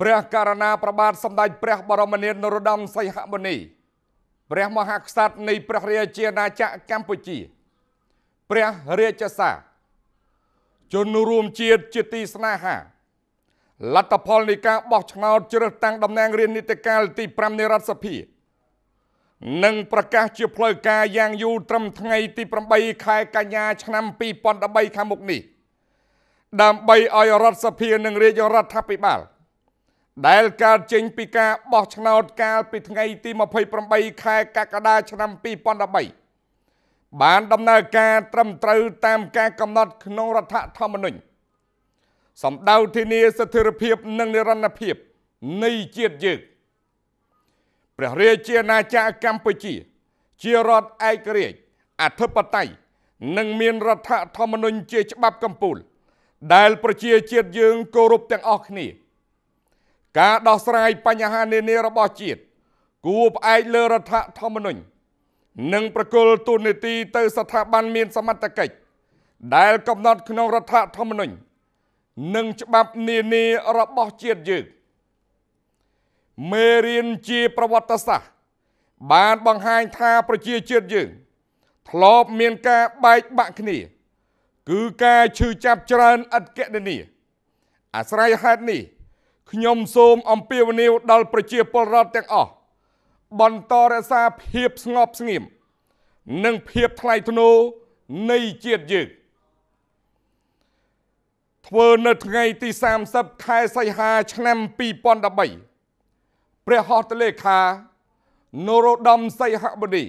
ព្រះករណាប្របាទសម្ដេចព្រះ បរមនាថនរោត្តមសីហមុនីព្រះមហាក្សត្រនៃព្រះរាជាណាចក្រកម្ពុជាព្រះរាជសារជនរួមជាតិជាទីស្នេហាលទ្ធផលនៃការបោះឆ្នោតជ្រើសតាំងតំណាងរាជនីតិកាលទី5នៃរដ្ឋសភានិង ប្រកាសជាផ្លូវការយ៉ាងយូរត្រឹមថ្ងៃទី8ខែកញ្ញាឆ្នាំ2013ខាងមុខនេះ ដើម្បីឲ្យរដ្ឋសភានិងរាជរដ្ឋាភិបាលដែលកើតចេញពីការបោះឆ្នោតកាលពីថ្ងៃ ទី28ខែកក្កដាឆ្នាំ2013បានដំណើរការត្រឹមត្រូវតាមការកំណត់ក្នុងរដ្ឋធម្មនុញ្ញសម្ដៅធានាស្ថិរភាពនិងនិរន្តរភាពនៃជាតិយើងព្រះរាជាណាចក្រកម្ពុជា ជារដ្ឋឯករាជ្យអធិបតេយ្យនិងមានរដ្ឋធម្មនុញ្ញជាច្បាប់កម្ពុជាដែល ប្រជាជាតិយើងគោរពទាំងអស់គ្នា។ការដោះស្រាយបញ្ហានានារបស់ជាតិគួរផ្អែកលើរដ្ឋធម្មនុញ្ញនិង ប្រគល់ទូនីតិទៅស្ថាប័នមានសមត្ថកិច្ចដែលកំណត់ក្នុងរដ្ឋធម្មនុញ្ញនិងច្បាប់នានារបស់ជាតិយើងមេរៀនជាប្រវត្តិសាស្ត្របានបង្ហាញថាប្រជាជាតិយើង ធ្លាប់មានការបែកបាក់គ្នា គឺការឈឺចាប់ច្រើនឥតកណនីអាស្រ័យហេតុនេះខ្ញុំសូមអំពាវនាវដល់ប្រជាពលរដ្ឋទាំងអស់បន្តរក្សាភាព ស្ងប់ស្ងៀមនិងភាពថ្លៃថ្នូរនៃជាតិយើងធ្វើនៅថ្ងៃ ទី30ខែសីហាឆ្នាំ2013ព្រះហស្ថលេខា នរោត្តមសីហបុរី